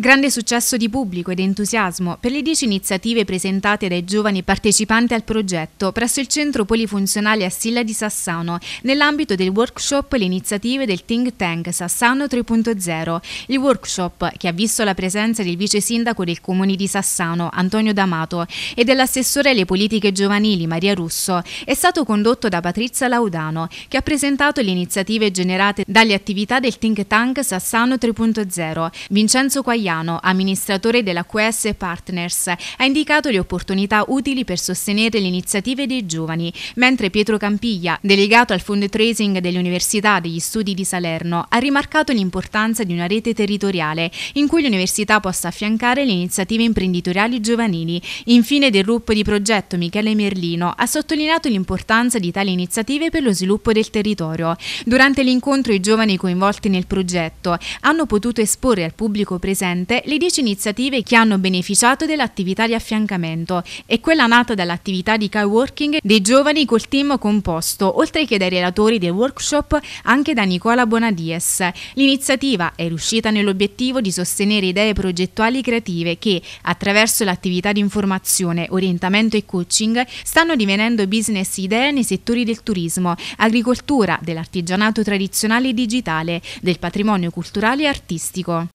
Grande successo di pubblico ed entusiasmo per le 10 iniziative presentate dai giovani partecipanti al progetto presso il Centro Polifunzionale a Silla di Sassano nell'ambito del workshop Le iniziative del Think Tank Sassano 3.0. Il workshop che ha visto la presenza del vice sindaco del comune di Sassano Antonio D'Amato e dell'assessore alle politiche giovanili Maria Russo è stato condotto da Patrizia Laudano che ha presentato le iniziative generate dalle attività del Think Tank Sassano 3.0. Vincenzo Quagliari Mariano, amministratore della QS Partners, ha indicato le opportunità utili per sostenere le iniziative dei giovani, mentre Pietro Campiglia, delegato al fundraising dell'Università degli Studi di Salerno, ha rimarcato l'importanza di una rete territoriale in cui l'università possa affiancare le iniziative imprenditoriali giovanili. Infine, del gruppo di progetto Michele Merlino ha sottolineato l'importanza di tali iniziative per lo sviluppo del territorio. Durante l'incontro i giovani coinvolti nel progetto hanno potuto esporre al pubblico presente Presidente le 10 iniziative che hanno beneficiato dell'attività di affiancamento e quella nata dall'attività di coworking dei giovani col team composto, oltre che dai relatori del workshop anche da Nicola Bonadies. L'iniziativa è riuscita nell'obiettivo di sostenere idee progettuali creative che, attraverso l'attività di informazione, orientamento e coaching, stanno divenendo business idee nei settori del turismo, agricoltura, dell'artigianato tradizionale e digitale, del patrimonio culturale e artistico.